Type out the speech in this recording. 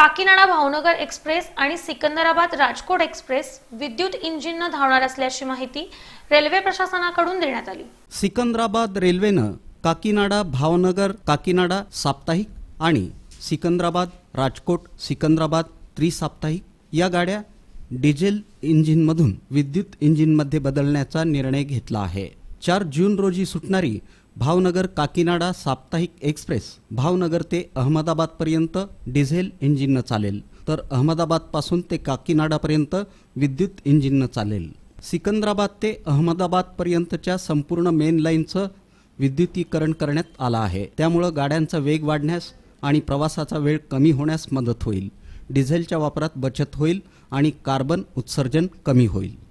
Kakinada Bhavnagar express आणि Secunderabad Rajkot express विद्युत इंजिननं धावणार असल्याची माहिती रेल्वे प्रशासनाकडून देण्यात आली सिकंदराबाद रेल्वेनं काकीनाडा भावनगर काकीनाडा साप्ताहिक आणि सिकंदराबाद राजकोट सिकंदराबाद त्रिसाप्ताहिक या गाड्या डिझेल इंजिनमधून विद्युत इंजिनमध्ये बदलण्याचा निर्णय घेतला आहे चार जून रोजी सुटणारी भावनगर काकीनाडा साप्ताहिक एक्सप्रेस भावनगर ते अहमदाबादपर्यंत डिझेल इंजिननं चालेल तर अहमदाबादपासून ते काकीनाडापर्यंत विद्युत इंजिननं चालेल सिकंदराबाद ते अहमदाबादपर्यंतच्या संपूर्ण मेन लाईनचं विद्युतीकरण करण्यात आलं आहे त्यामुळं गाड्यांचा वेग वाढण्यास आणि प्रवासाचा वेळ कमी होण्यास मदत होईल डिझेलच्या वापरात बचत होईल आणि कार्बन उत्सर्जन कमी होईल